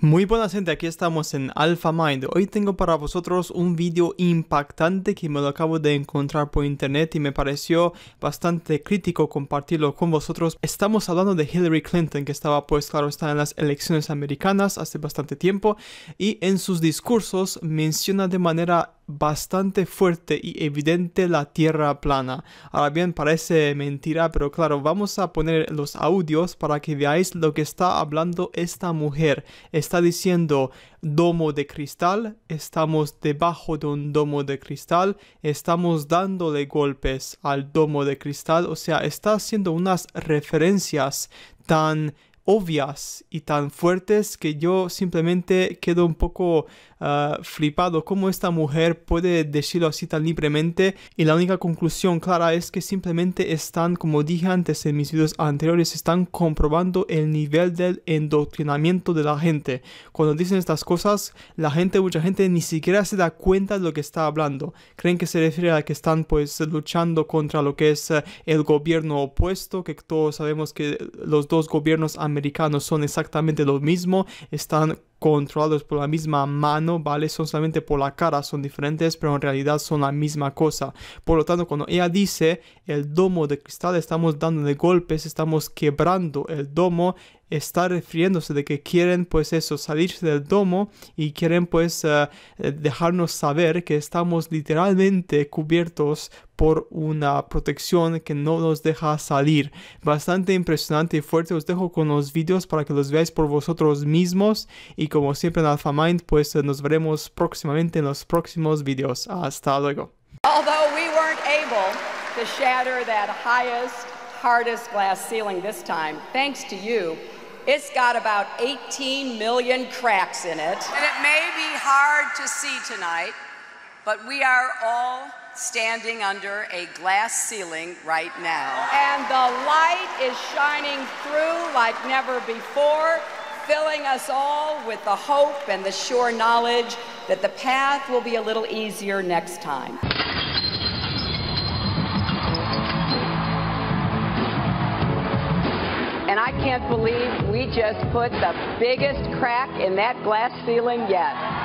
Muy buena gente, aquí estamos en Mind. Hoy tengo para vosotros un vídeo impactante que me lo acabo de encontrar por internet y me pareció bastante crítico compartirlo con vosotros. Estamos hablando de Hillary Clinton que estaba pues claro está en las elecciones americanas hace bastante tiempo y en sus discursos menciona de manera bastante fuerte y evidente la tierra plana. Ahora bien, parece mentira, pero claro, vamos a poner los audios para que veáis lo que está hablando esta mujer. Está diciendo domo de cristal, estamos debajo de un domo de cristal, estamos dándole golpes al domo de cristal, o sea, está haciendo unas referencias tan obvias y tan fuertes que yo simplemente quedo un poco ah, flipado cómo esta mujer puede decirlo así tan libremente y la única conclusión clara es que simplemente están, como dije antes en mis videos anteriores, están comprobando el nivel del endoctrinamiento de la gente. Cuando dicen estas cosas, la gente, mucha gente ni siquiera se da cuenta de lo que está hablando. Creen que se refiere a que están pues luchando contra lo que es eh, el gobierno opuesto, que todos sabemos que los dos gobiernos han son exactamente lo mismo, están controlados por la misma mano, ¿vale? Son solamente por la cara, son diferentes, pero en realidad son la misma cosa. Por lo tanto, cuando ella dice el domo de cristal, estamos dándole golpes, estamos quebrando el domo, está refiriéndose de que quieren pues eso, salirse del domo y quieren pues eh, eh, dejarnos saber que estamos literalmente cubiertos por una protección que no nos deja salir. Bastante impresionante y fuerte. Os dejo con los vídeos para que los veáis por vosotros mismos. Y como siempre en mind pues eh, nos veremos próximamente en los próximos vídeos. Hasta luego. Although we weren't able to shatter that highest, hardest glass ceiling this time, thanks to you. It's got about 18 million cracks in it. And it may be hard to see tonight, but we are all standing under a glass ceiling right now. And the light is shining through like never before, filling us all with the hope and the sure knowledge that the path will be a little easier next time. can't believe we just put the biggest crack in that glass ceiling yet.